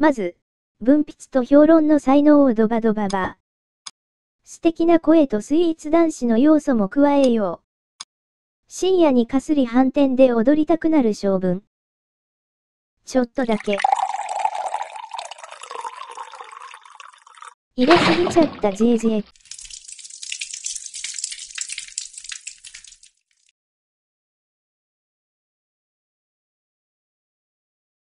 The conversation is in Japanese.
まず、文筆と評論の才能をドバドババ。素敵な声とスイーツ男子の要素も加えよう。深夜にかすり反転で踊りたくなる性分。ちょっとだけ。入れすぎちゃった JJ。